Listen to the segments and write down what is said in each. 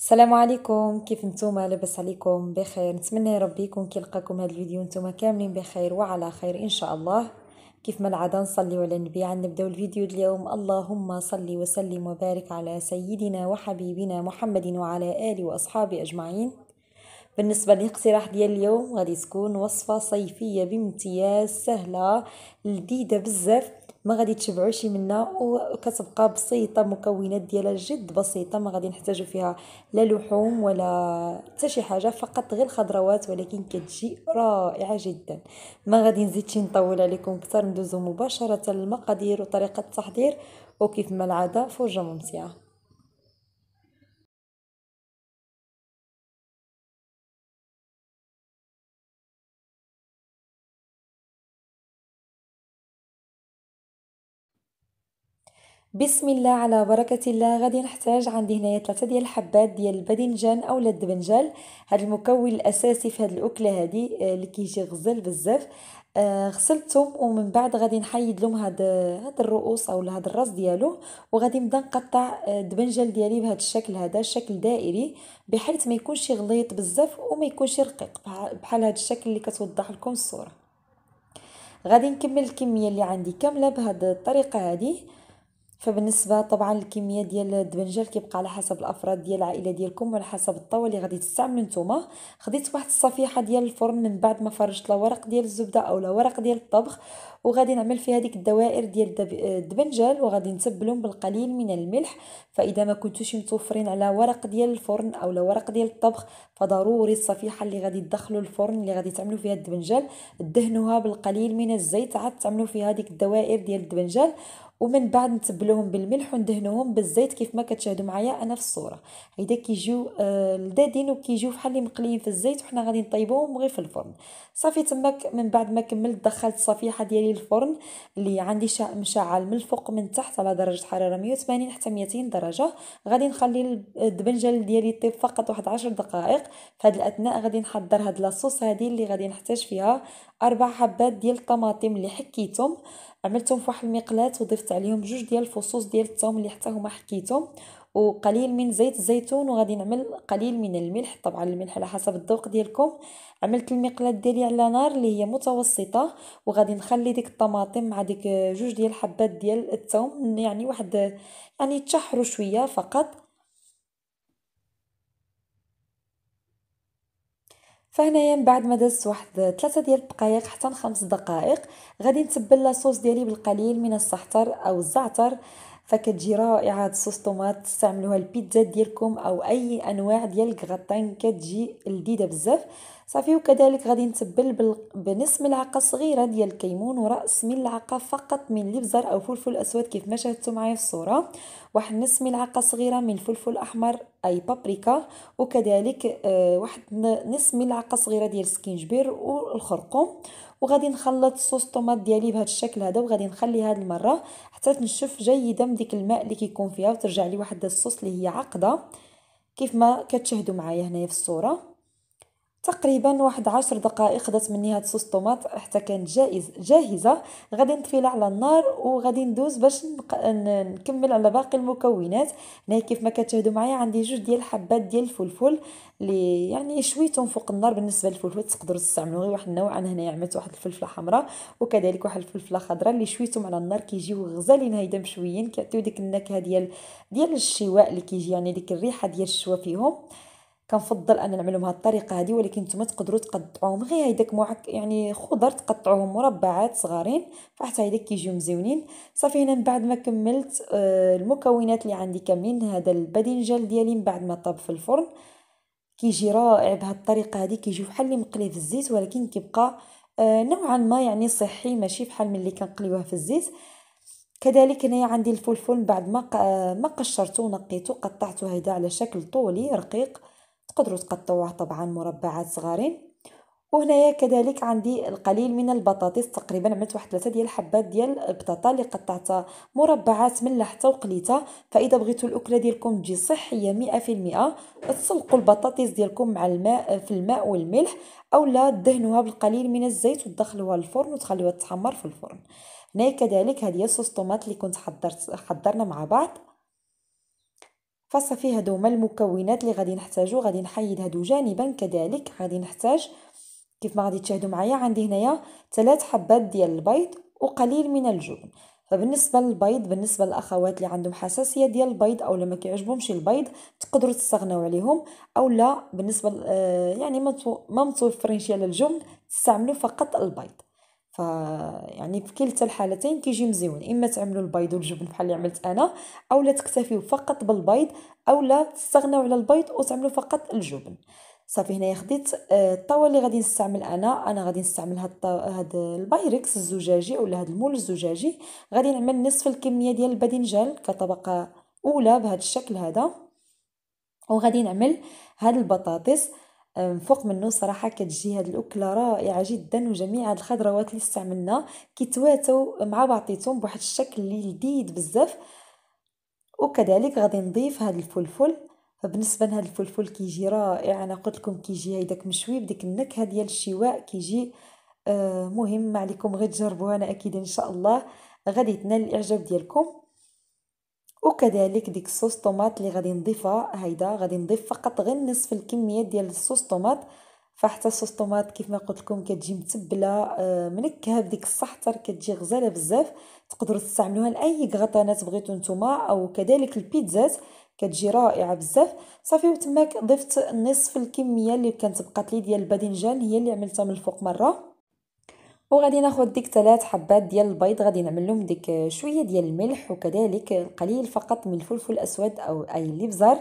السلام عليكم كيف نتوما لاباس عليكم بخير نتمنى ربي يكون كيلقاكم هذا الفيديو نتوما كاملين بخير وعلى خير ان شاء الله كيف ما العاده نصلي على النبي عن نبداو الفيديو اليوم اللهم صل وسلم وبارك على سيدنا وحبيبنا محمد وعلى اله واصحابه اجمعين بالنسبة للاقتراح ديال اليوم غادي تكون وصفة صيفية بامتياز سهلة لذيذة بزاف ما غادي تشبعوا شي منها وكتبقى بسيطه مكونات ديالها جد بسيطه ما غادي نحتاجوا فيها لا لحوم ولا حتى شي حاجه فقط غير الخضروات ولكن كتجي رائعه جدا ما غادي نزيد شي نطول عليكم اكثر ندوزو مباشره للمقادير وطريقه التحضير وكيف ما العاده فرجه ممتعه بسم الله على بركة الله غادي نحتاج عندي هنايا ثلاثة ديال الحبات ديال الباذنجان اولا الدبنجال هذا المكون الاساسي في هذه الاكله هذه آه، اللي كيجي غزال بزاف آه، غسلتهم ومن بعد غادي نحيد لهم هاد هاد الرؤوس او هاد الراس ديالو وغادي نبدا نقطع آه، الدبنجال ديالي بهذا الشكل هذا شكل دائري بحيث ما يكونش غليط بزاف وما يكونش رقيق بحال هاد الشكل اللي كتوضح لكم الصوره غادي نكمل الكميه اللي عندي كامله بهاد الطريقه هذه فبالنسبه طبعا الكميه ديال الدبنجال كيبقى على حسب الافراد ديال العائله ديالكم وعلى حسب الطاوه اللي غادي تستعملوا نتوما خديت واحد الصفيحه ديال الفرن من بعد ما فرشت لا ورق ديال الزبده او لا ورق ديال الطبخ وغادي نعمل فيها ديك الدوائر ديال الدبنجال وغادي نتبلهم بالقليل من الملح فاذا ما كنتوش متوفرين على ورق ديال الفرن او لا ورق ديال الطبخ فضروري الصفيحه اللي غادي تدخلوا الفرن اللي غادي تعملوا فيها الدبنجال دهنوها بالقليل من الزيت عاد تعملوا فيها ديك الدوائر ديال الدبنجال ومن بعد نتبلوهم بالملح وندهنوهم بالزيت كيف ما كتشاهدوا معايا انا في الصوره هيدا كيجيو آه، لدادين وكيجيو بحال اللي مقليين في الزيت وحنا غادي نطيبوهم غير في الفرن صافي تماك من بعد ما كملت دخلت الصفيحه ديالي الفرن اللي عندي مشعل من الفوق من تحت على درجه حراره 180 حتى 200 درجه غادي نخلي الدبنجل ديالي يطيب فقط واحد 10 دقائق في هذه الاثناء غادي نحضر هاد لاصوص هذه اللي غادي نحتاج فيها اربع حبات ديال الطماطم اللي حكيتهم عملتهم فواحد المقلاة وضفت عليهم جوج ديال الفصوص ديال الثوم اللي حتى هما حكيتهم وقليل من زيت الزيتون وغادي نعمل قليل من الملح طبعا الملح على حسب الذوق ديالكم عملت المقلاة ديالي على نار اللي هي متوسطة وغادي نخلي ديك الطماطم مع ديك جوج ديال الحبات ديال الثوم يعني واحد يعني تشحروا شويه فقط فهنايا من بعد ما دازت واحد ثلاثة ديال الدقائق حتى لخمس دقائق غادي نتبل لاصوص ديالي بالقليل من السحتر او الزعتر فكتجي رائعه هاد الصوص طوماط تستعملوها البيتزا ديالكم او اي انواع ديال الغطان كتجي لذيذه بزاف صافي وكذلك غادي نتبل بنص ملعقه صغيره ديال الكيمون وراس ملعقه فقط من الابزر او فلفل اسود كيف ما شاهدتوا معايا في الصوره واحد نص ملعقه صغيره من الفلفل الاحمر اي بابريكا وكذلك آه، واحد نص ملعقه صغيره ديال السكينجبير والخرقوم وغادي نخلط صوص الطوماط ديالي بهذا الشكل هذا وغادي نخلي هذه المره حتى تنشف جيدا من ديك الماء اللي كيكون فيها وترجع لي واحد الصوص اللي هي عقده كيف ما كتشاهدوا معايا هنايا في الصوره تقريبا واحد عشر دقائق خدت مني هاد صوص طوماط حتى كانت جائز جاهزه غادي نطفيلها على النار وغادي ندوز باش نق... نكمل على باقي المكونات هنا كيف ما كتشاهدوا معايا عندي جوج ديال الحبات ديال الفلفل اللي يعني شويتهم فوق النار بالنسبه للفلفل تقدروا تستعملوا غير واحد النوع انا هنايا عملت واحد الفلفله حمراء وكذلك واحد الفلفله خضراء اللي شويتهم على النار كيجيو غزالين هيدا مشويين كيعطيو ديك النكهه ديال ديال الشواء اللي كيجي يعني ديك الريحه ديال الشوا فيهم كنفضل انا نعملهم بهذه الطريقه هذه ولكن نتوما تقدروا تقطعوهم غير هيداك معك يعني خضر تقطعوهم مربعات صغارين فحتى هيداك كيجيو مزيونين صافي هنا من بعد ما كملت آه، المكونات اللي عندي كاملين هذا الباذنجان ديالي من بعد ما طاب في الفرن كيجي رائع بهذه الطريقه هذه كيجي بحال اللي مقلي في الزيت ولكن كيبقى آه، نوعا ما يعني صحي ماشي بحال ملي كنقليوه في الزيت كذلك هنايا عندي الفلفل بعد ما آه، ما قشرته ونقيته قطعته هيدا على شكل طولي رقيق تقدروا تقطعوها طبعا مربعات صغارين وهنايا كذلك عندي القليل من البطاطس تقريبا عملت واحد ثلاثه ديال الحبات ديال البطاطا اللي قطعتها مربعات من لحتها وقليتها فاذا بغيتوا الاكله ديالكم تجي صحيه 100% تسلقوا البطاطس ديالكم مع الماء في الماء والملح اولا دهنوها بالقليل من الزيت وتدخلوها للفرن وتخليوها تحمر في الفرن هنايا كذلك هذه صوص طوماط اللي كنت حضرت حضرنا مع بعض فص هادو هما المكونات اللي غادي نحتاجو غادي نحيد هادو جانبا كذلك غادي نحتاج كيف ما غادي تشاهدوا معايا عندي هنايا ثلاث حبات ديال البيض وقليل من الجبن فبالنسبه للبيض بالنسبه للاخوات اللي عندهم حساسيه ديال البيض او ما كيعجبهمش البيض تقدروا تستغناو عليهم او لا بالنسبه آه، يعني ما متوفرينش ديال الجبن تستعملوا فقط البيض يعني في كلتا الحالتين كيجي مزيون اما تعملوا البيض والجبن بحال اللي عملت انا اولا تكتفيو فقط بالبيض اولا تستغناو على البيض وتعملوا فقط الجبن صافي هنايا خديت آه، الطاوه اللي غادي نستعمل انا انا غادي نستعمل هاد هاد البايركس الزجاجي ولا هاد المول الزجاجي غادي نعمل نصف الكميه ديال الباذنجان كطبقه اولى بهذا الشكل هذا وغادي نعمل هاد البطاطس فوق منه صراحه كتجي هاد الاكله رائعه جدا وجميع هاد الخضروات اللي استعملنا كيتواتوا مع بعضيتهم بواحد الشكل اللي لذيذ بزاف وكذلك غادي نضيف هاد الفلفل بالنسبه لهاد الفلفل كيجي رائع انا قلت لكم كيجي هيداك مشوي بديك النكهه ديال الشواء كيجي مهم عليكم غير تجربوه انا اكيد ان شاء الله غادي تنال الاعجاب ديالكم وكذلك ديك صوص طوماط اللي غادي نضيفها هيدا غادي نضيف فقط غير نصف الكميه ديال الصوص طوماط فحتى الصوص طوماط كيف ما قلت لكم كتجي متبله آه، منكهه بديك السحتر كتجي غزاله بزاف تقدروا تستعملوها لاي غطانات بغيتو نتوما او كذلك البيتزات كتجي رائعه بزاف صافي وتماك ضفت نصف الكميه اللي كانت بقات لي ديال الباذنجان هي اللي عملتها من الفوق مره وغادي ناخذ ديك ثلاث حبات ديال البيض غادي نعمل لهم ديك شويه ديال الملح وكذلك القليل فقط من الفلفل الاسود او اي الابزار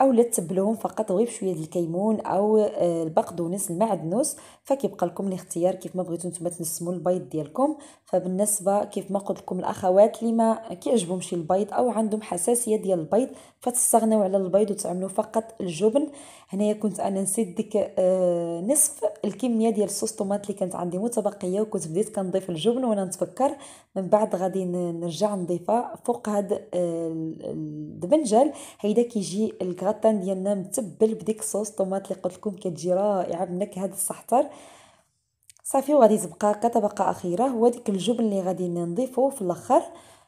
او لا تبلوهم فقط غير بشويه ديال الكيمون او آه، البقدونس المعدنوس فكيبقى لكم الاختيار كيف ما بغيتو نتوما تنسمو البيض ديالكم فبالنسبه كيف ما قلت لكم الاخوات اللي ما كيعجبهمش البيض او عندهم حساسيه ديال البيض فتستغناو على البيض وتعملوا فقط الجبن هنايا كنت انا نسيت ديك آه، نصف الكميه ديال الصوص طوماط اللي كانت عندي متبقيه وكنت بديت كنضيف الجبن وانا نتفكر من بعد غادي نرجع نضيفها فوق هاد آه، الدبنجال هيدا كيجي ديك ديالنا متبل بديك صوص طوماط اللي قلت لكم كتجي رائعه بنكهه الصحتر صافي وغادي تبقى كطبقه اخيره هو ديك الجبن اللي غادي نضيفه في الاخر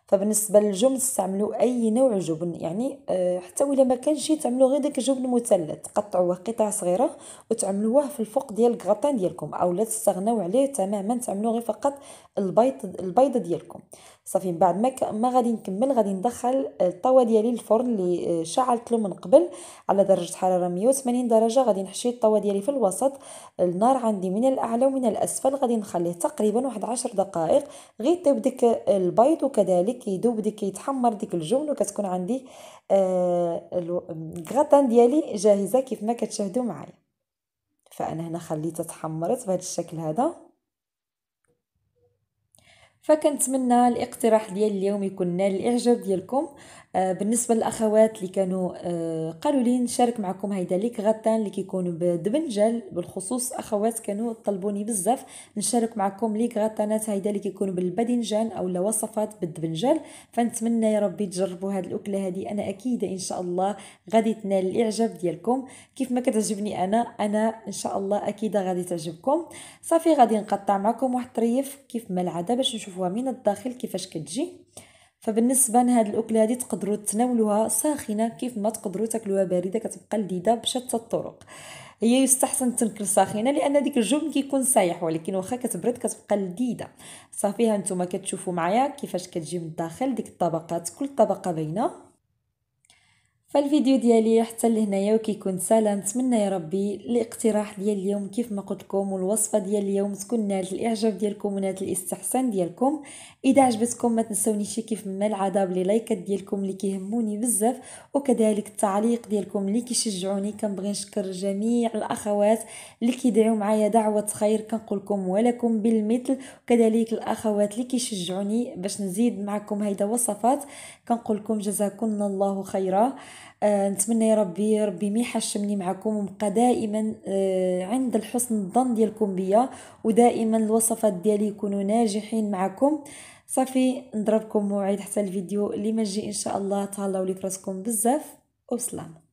فبالنسبه للجبن استعملوا اي نوع جبن يعني آه، حتى ولا ما كانش تعملوا غير داك الجبن المثلث تقطعوه قطع صغيره وتعملوه في الفوق ديال الكغطان ديالكم اولا تستغناو عليه تماما تعملوا غير فقط البيض البيضه ديالكم صافي من بعد ما ما غادي نكمل غادي ندخل الطاوه ديالي الفرن اللي شعلتلو من قبل على درجه حراره 180 درجه غادي نحشي الطاوه ديالي في الوسط النار عندي من الاعلى ومن الاسفل غادي نخليه تقريبا واحد 10 دقائق غير يطيب ديك البيض وكذلك يذوب ديك يتحمر ديك الجبن وكتكون عندي آه، الغطان ديالي جاهزه كيف ما كتشاهدوا معايا فانا هنا خليتها تحمرت بهذا الشكل هذا فكنتمنى الاقتراح ديال اليوم يكون نال الاعجاب ديالكم آه، بالنسبة للأخوات اللي كانوا آه، قالوا لي نشارك معكم هيدا ليك غطان اللي كيكونوا بدبنجل بالخصوص أخوات كانوا طلبوني بزاف نشارك معكم ليك غطانات هيدا اللي كيكونوا بالبدنجان أو وصفات بالدبنجل فنتمنى يا ربي تجربوا هاد الأكلة هذه أنا أكيد إن شاء الله غادي تنال الإعجاب ديالكم كيف ما كتعجبني أنا أنا إن شاء الله أكيد غادي تعجبكم صافي غادي نقطع معكم واحد الطريف كيف ما العادة باش نشوفوها من الداخل كيفاش كتجي فبالنسبه لهاد الاكله هادي تقدروا تناولوها ساخنه كيف ما تقدروا تاكلوها بارده كتبقى لذيذه بشتى الطرق هي يستحسن تنكل ساخنه لان ديك الجبن كيكون سايح ولكن واخا كتبرد كتبقى لذيذه صافي ها نتوما كتشوفوا معايا كيفاش كتجي من الداخل ديك الطبقات كل طبقه باينه فالفيديو ديالي حتى لهنايا وكيكون سالا نتمنى يا ربي الاقتراح ديال اليوم كيف ما قلت لكم والوصفه ديال اليوم تكون نالت الاعجاب ديالكم ونالت الاستحسان ديالكم اذا عجبتكم ما تنسونيش كيف ما العاده بلي لايكات ديالكم اللي كيهموني بزاف وكذلك التعليق ديالكم اللي كيشجعوني كنبغي نشكر جميع الاخوات اللي كيدعوا معايا دعوه خير كنقول لكم ولكم بالمثل وكذلك الاخوات اللي كيشجعوني باش نزيد معكم هيدا وصفات كنقول لكم جزاكن الله خيرا آه نتمنى يا ربي ربي ما يحشمني معكم ونبقى دائما آه عند الحسن الظن ديالكم بيا ودائما الوصفات ديالي يكونوا ناجحين معكم صافي نضربكم موعد حتى الفيديو اللي ما ان شاء الله تهلاو لي فراسكم بزاف وسلام